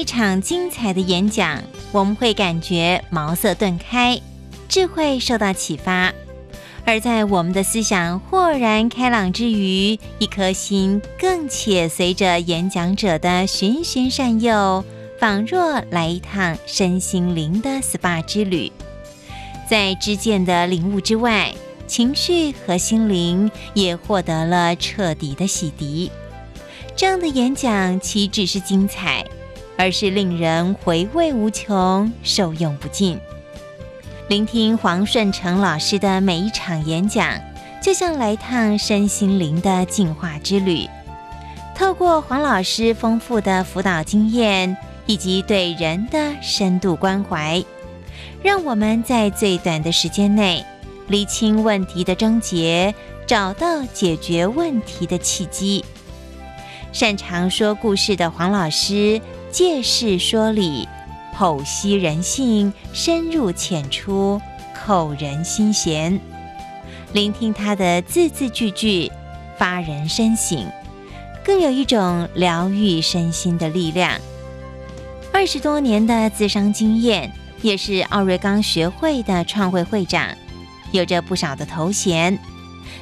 一场精彩的演讲，我们会感觉茅塞顿开，智慧受到启发；而在我们的思想豁然开朗之余，一颗心更且随着演讲者的循循善诱，仿若来一趟身心灵的 SPA 之旅。在知见的领悟之外，情绪和心灵也获得了彻底的洗涤。这样的演讲岂止是精彩？而是令人回味无穷、受用不尽。聆听黄顺成老师的每一场演讲，就像来一趟身心灵的净化之旅。透过黄老师丰富的辅导经验以及对人的深度关怀，让我们在最短的时间内厘清问题的症结，找到解决问题的契机。擅长说故事的黄老师。借势说理，剖析人性，深入浅出，扣人心弦。聆听他的字字句句，发人深省，更有一种疗愈身心的力量。二十多年的自商经验，也是奥瑞冈学会的创会会长，有着不少的头衔。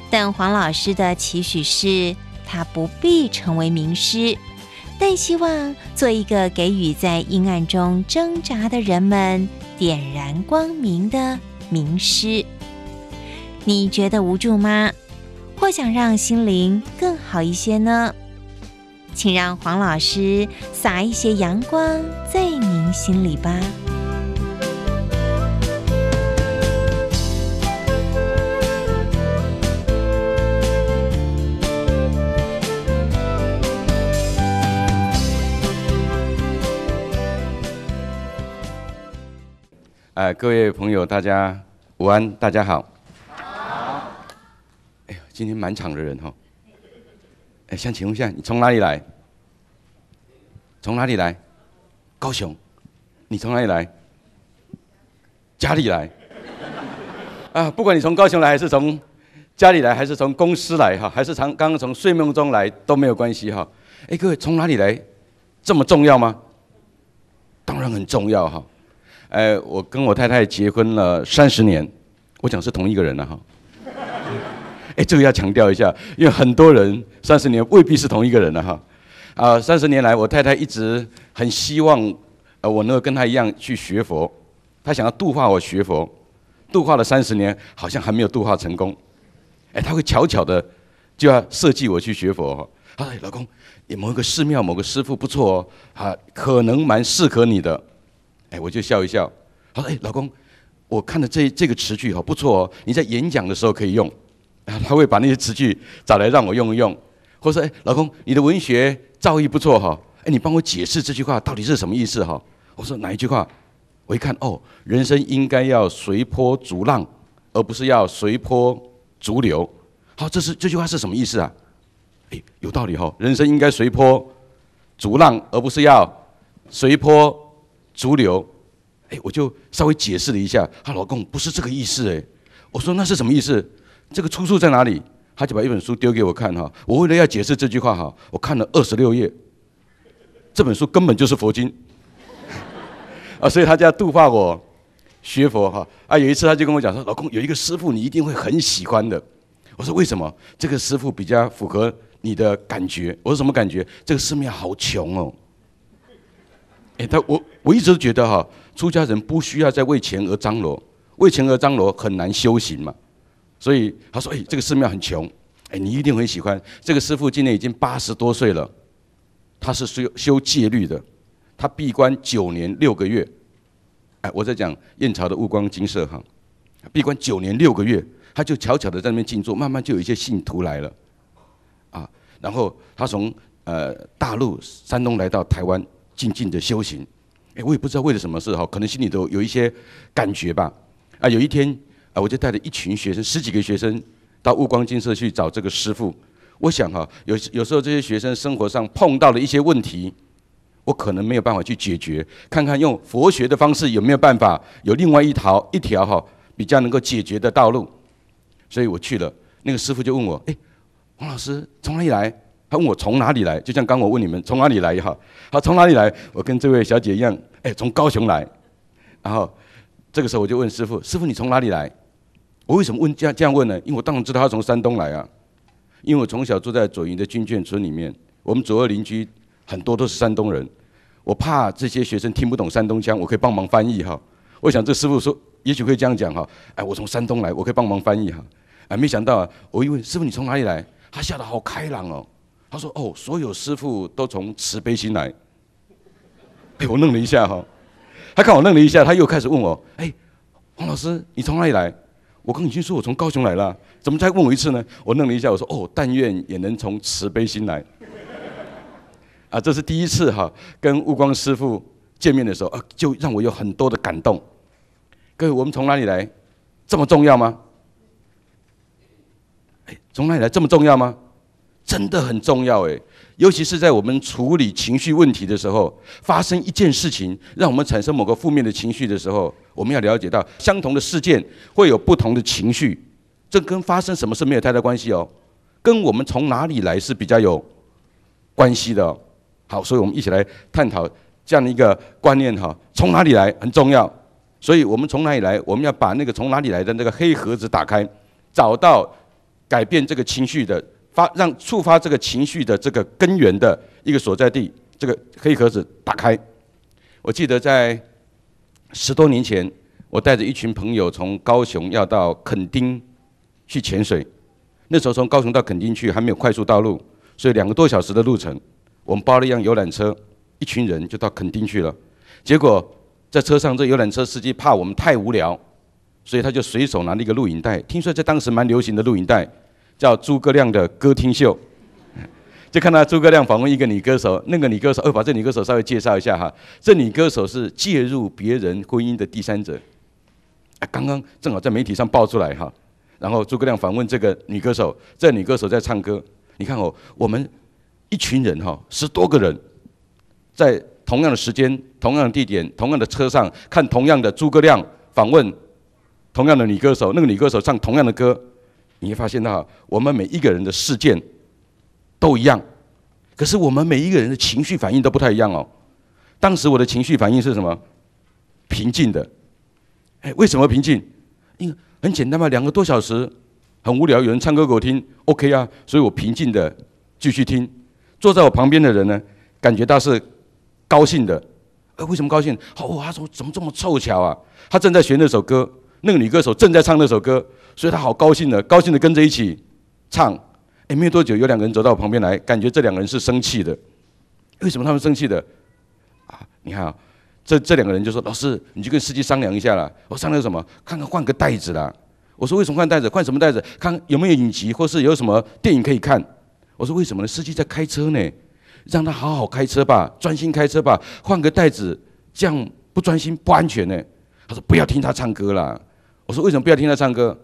但黄老师的期许是，他不必成为名师。但希望做一个给予在阴暗中挣扎的人们点燃光明的名师。你觉得无助吗？或想让心灵更好一些呢？请让黄老师撒一些阳光在您心里吧。哎，各位朋友，大家午安，大家好。好。哎呦，今天满场的人哈。哎，想请问一下，你从哪里来？从哪里来？高雄。你从哪里来？家里来。啊，不管你从高雄来，还是从家里来，还是从公司来，哈，还是从刚刚从睡梦中来都没有关系哈。哎，各位，从哪里来？这么重要吗？当然很重要哈。哎，我跟我太太结婚了三十年，我讲是同一个人了哈。哎，这个要强调一下，因为很多人三十年未必是同一个人了哈。啊，三十年来，我太太一直很希望呃我能够跟她一样去学佛，她想要度化我学佛，度化了三十年，好像还没有度化成功。哎，她会巧巧的就要设计我去学佛。她说：“老公，某个寺庙某个师傅不错哦，啊，可能蛮适合你的。”哎，我就笑一笑。好，哎，老公，我看了这这个词句哈不错哦，你在演讲的时候可以用。啊，他会把那些词句找来让我用一用，或者说，哎，老公，你的文学造诣不错哈，哎，你帮我解释这句话到底是什么意思哈？我说哪一句话？我一看，哦，人生应该要随波逐浪，而不是要随波逐流。好，这是这句话是什么意思啊？哎，有道理哈，人生应该随波逐浪，而不是要随波。逐流，哎，我就稍微解释了一下，她老公不是这个意思哎。我说那是什么意思？这个出处在哪里？他就把一本书丢给我看哈。我为了要解释这句话哈，我看了二十六页，这本书根本就是佛经 啊，所以他就要度化我学佛哈啊。有一次他就跟我讲说，老公有一个师傅你一定会很喜欢的。我说为什么？这个师傅比较符合你的感觉。我说什么感觉？这个寺庙好穷哦。哎，他我我一直觉得哈，出家人不需要再为钱而张罗，为钱而张罗很难修行嘛。所以他说，哎，这个寺庙很穷，哎，你一定很喜欢这个师傅。今年已经八十多岁了，他是修修戒律的，他闭关九年六个月。哎，我在讲燕巢的悟光金色哈，闭关九年六个月，他就悄悄的在那边静坐，慢慢就有一些信徒来了，啊，然后他从呃大陆山东来到台湾。静静的修行，哎，我也不知道为了什么事哈，可能心里头有一些感觉吧。啊，有一天啊，我就带着一群学生，十几个学生，到悟光金舍去找这个师傅。我想哈，有有时候这些学生生活上碰到了一些问题，我可能没有办法去解决，看看用佛学的方式有没有办法，有另外一条一条哈比较能够解决的道路。所以我去了，那个师傅就问我，哎，王老师从哪里来？他问我从哪里来，就像刚我问你们从哪里来哈。好，从哪里来？我跟这位小姐一样，哎，从高雄来。然后这个时候我就问师傅：“师傅，你从哪里来？”我为什么问这样这样问呢？因为我当然知道他从山东来啊，因为我从小住在左营的军眷村里面，我们左右邻居很多都是山东人。我怕这些学生听不懂山东腔，我可以帮忙翻译哈。我想这师傅说也许会这样讲哈，哎，我从山东来，我可以帮忙翻译哈。哎，没想到啊，我一问师傅你从哪里来，他笑得好开朗哦。他说：“哦，所有师傅都从慈悲心来。”哎，我愣了一下哈。他看我愣了一下，他又开始问我：“哎，王老师，你从哪里来？”我刚已经说我从高雄来了，怎么再问我一次呢？我愣了一下，我说：“哦，但愿也能从慈悲心来。”啊，这是第一次哈，跟悟光师傅见面的时候，啊，就让我有很多的感动。各位，我们从哪里来？这么重要吗？哎，从哪里来这么重要吗？真的很重要诶，尤其是在我们处理情绪问题的时候，发生一件事情让我们产生某个负面的情绪的时候，我们要了解到相同的事件会有不同的情绪，这跟发生什么事没有太大关系哦，跟我们从哪里来是比较有关系的。好，所以我们一起来探讨这样的一个观念哈，从哪里来很重要。所以我们从哪里来，我们要把那个从哪里来的那个黑盒子打开，找到改变这个情绪的。发让触发这个情绪的这个根源的一个所在地，这个黑盒子打开。我记得在十多年前，我带着一群朋友从高雄要到垦丁去潜水。那时候从高雄到垦丁去还没有快速道路，所以两个多小时的路程，我们包了一辆游览车，一群人就到垦丁去了。结果在车上这游览车司机怕我们太无聊，所以他就随手拿了一个录影带。听说在当时蛮流行的录影带。叫诸葛亮的歌厅秀，就看到诸葛亮访问一个女歌手，那个女歌手，哦，把这女歌手稍微介绍一下哈，这女歌手是介入别人婚姻的第三者，啊，刚刚正好在媒体上爆出来哈，然后诸葛亮访问这个女歌手，这女歌手在唱歌，你看哦，我们一群人哈，十多个人，在同样的时间、同样的地点、同样的车上看同样的诸葛亮访问同样的女歌手，那个女歌手唱同样的歌。你会发现到，我们每一个人的事件都一样，可是我们每一个人的情绪反应都不太一样哦。当时我的情绪反应是什么？平静的。哎，为什么平静？因为很简单嘛，两个多小时，很无聊，有人唱歌给我听，OK 啊，所以我平静的继续听。坐在我旁边的人呢，感觉到是高兴的。呃，为什么高兴？好，他说怎么这么凑巧啊？他正在学那首歌，那个女歌手正在唱那首歌。所以他好高兴的，高兴的跟着一起唱。哎，没有多久，有两个人走到我旁边来，感觉这两个人是生气的。为什么他们生气的？啊，你看啊，这这两个人就说：“老师，你去跟司机商量一下啦。”我商量什么？看看换个袋子啦。我说：“为什么换袋子？换什么袋子？看有没有影集，或是有什么电影可以看？”我说：“为什么呢？司机在开车呢，让他好好开车吧，专心开车吧。换个袋子，这样不专心不安全呢。”他说：“不要听他唱歌啦。”我说：“为什么不要听他唱歌？”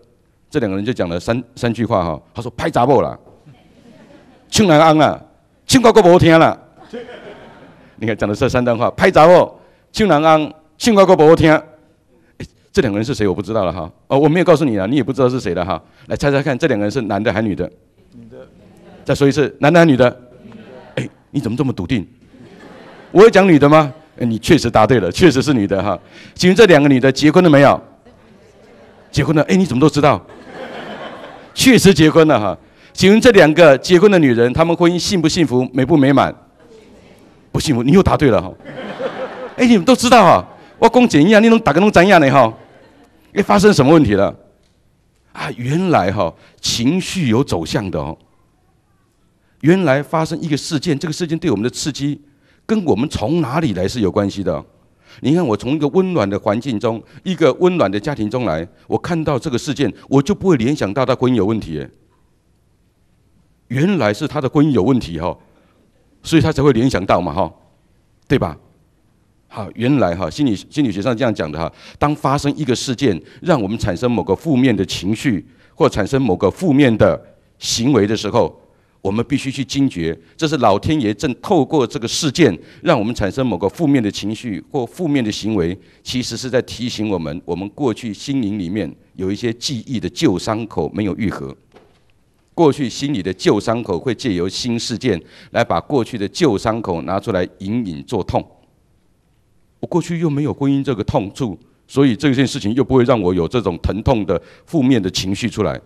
这两个人就讲了三三句话哈，他说拍杂货了，唱南安了，唱歌个不好听了。你看讲的这三段话，拍杂货，唱南安，唱歌个不好听。这两个人是谁？我不知道了哈，哦，我没有告诉你啊，你也不知道是谁的哈。来猜猜看，这两个人是男的还是女的？女的。再说一次，男的还是女的？哎，你怎么这么笃定？我会讲女的吗？你确实答对了，确实是女的哈。请问这两个女的结婚了没有？结婚了，哎，你怎么都知道？确实结婚了哈。请问这两个结婚的女人，她们婚姻幸不幸福，美不美满？不幸福，你又答对了哈。哎，你们都知道哈。我公检一样，你能打个弄怎样呢哈？哎，发生什么问题了？啊，原来哈情绪有走向的哦。原来发生一个事件，这个事件对我们的刺激，跟我们从哪里来是有关系的。你看我从一个温暖的环境中，一个温暖的家庭中来，我看到这个事件，我就不会联想到他婚姻有问题。原来是他的婚姻有问题哈，所以他才会联想到嘛哈，对吧？好，原来哈，心理心理学上这样讲的哈，当发生一个事件，让我们产生某个负面的情绪，或产生某个负面的行为的时候。我们必须去惊觉，这是老天爷正透过这个事件，让我们产生某个负面的情绪或负面的行为。其实是在提醒我们，我们过去心灵里面有一些记忆的旧伤口没有愈合，过去心里的旧伤口会借由新事件来把过去的旧伤口拿出来隐隐作痛。我过去又没有婚姻这个痛处，所以这件事情又不会让我有这种疼痛的负面的情绪出来。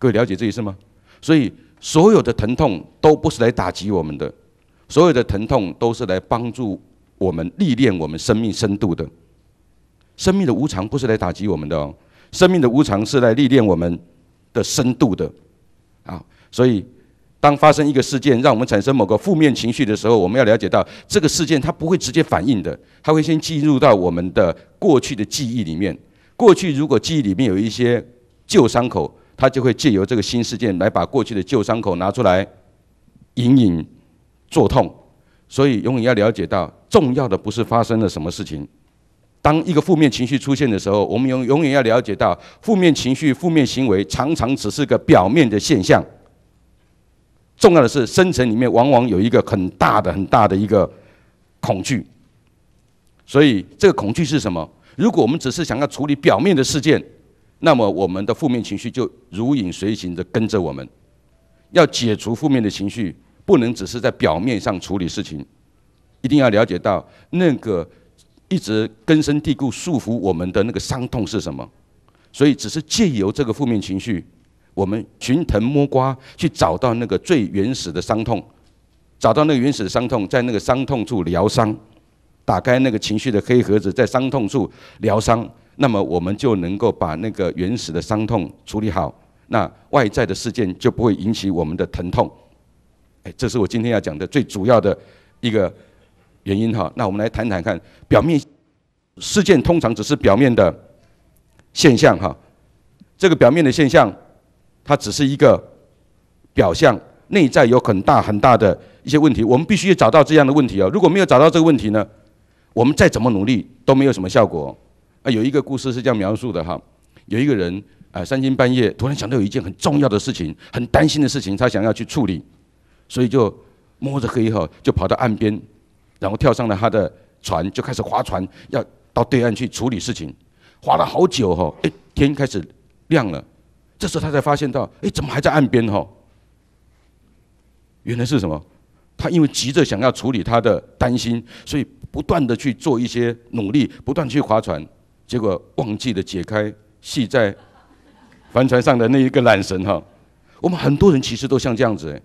各位了解这意思吗？所以。所有的疼痛都不是来打击我们的，所有的疼痛都是来帮助我们历练我们生命深度的。生命的无常不是来打击我们的哦，生命的无常是来历练我们的深度的。啊，所以当发生一个事件让我们产生某个负面情绪的时候，我们要了解到这个事件它不会直接反应的，它会先进入到我们的过去的记忆里面。过去如果记忆里面有一些旧伤口。他就会借由这个新事件来把过去的旧伤口拿出来，隐隐作痛。所以永远要了解到，重要的不是发生了什么事情。当一个负面情绪出现的时候，我们永永远要了解到，负面情绪、负面行为常常只是个表面的现象。重要的是深层里面往往有一个很大的、很大的一个恐惧。所以这个恐惧是什么？如果我们只是想要处理表面的事件，那么，我们的负面情绪就如影随形的跟着我们。要解除负面的情绪，不能只是在表面上处理事情，一定要了解到那个一直根深蒂固束缚我们的那个伤痛是什么。所以，只是借由这个负面情绪，我们寻藤摸瓜去找到那个最原始的伤痛，找到那个原始的伤痛，在那个伤痛处疗伤，打开那个情绪的黑盒子，在伤痛处疗伤。那么我们就能够把那个原始的伤痛处理好，那外在的事件就不会引起我们的疼痛。哎，这是我今天要讲的最主要的一个原因哈。那我们来谈谈看，表面事件通常只是表面的现象哈。这个表面的现象，它只是一个表象，内在有很大很大的一些问题。我们必须找到这样的问题啊！如果没有找到这个问题呢，我们再怎么努力都没有什么效果。啊，有一个故事是这样描述的哈，有一个人啊，三更半夜突然想到有一件很重要的事情，很担心的事情，他想要去处理，所以就摸着黑哈，就跑到岸边，然后跳上了他的船，就开始划船，要到对岸去处理事情。划了好久哈，哎，天开始亮了，这时候他才发现到，哎，怎么还在岸边哈？原来是什么？他因为急着想要处理他的担心，所以不断的去做一些努力，不断去划船。结果忘记了解开系在帆船上的那一个缆绳哈，我们很多人其实都像这样子，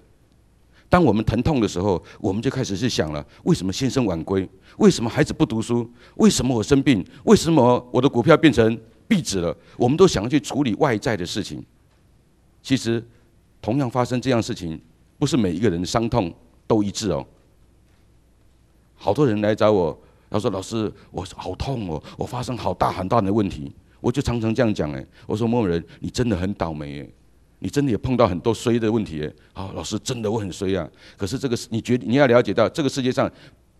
当我们疼痛的时候，我们就开始去想了：为什么先生晚归？为什么孩子不读书？为什么我生病？为什么我的股票变成壁纸了？我们都想要去处理外在的事情。其实，同样发生这样事情，不是每一个人的伤痛都一致哦。好多人来找我。他说：“老师，我好痛哦，我发生好大很大的问题。我就常常这样讲哎，我说某人，你真的很倒霉哎，你真的也碰到很多衰的问题哎。好，老师，真的我很衰啊。可是这个，你觉你要了解到，这个世界上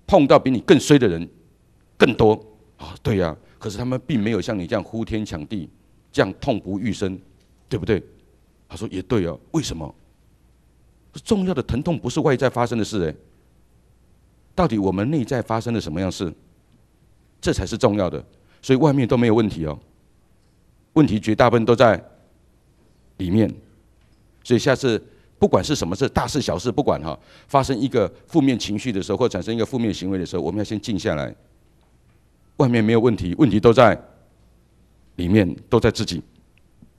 碰到比你更衰的人更多啊。对呀，可是他们并没有像你这样呼天抢地，这样痛不欲生，对不对？”他说：“也对哦，为什么？重要的疼痛不是外在发生的事哎。”到底我们内在发生了什么样事？这才是重要的。所以外面都没有问题哦，问题绝大部分都在里面。所以下次不管是什么事，大事小事，不管哈，发生一个负面情绪的时候，或产生一个负面行为的时候，我们要先静下来。外面没有问题，问题都在里面，都在自己。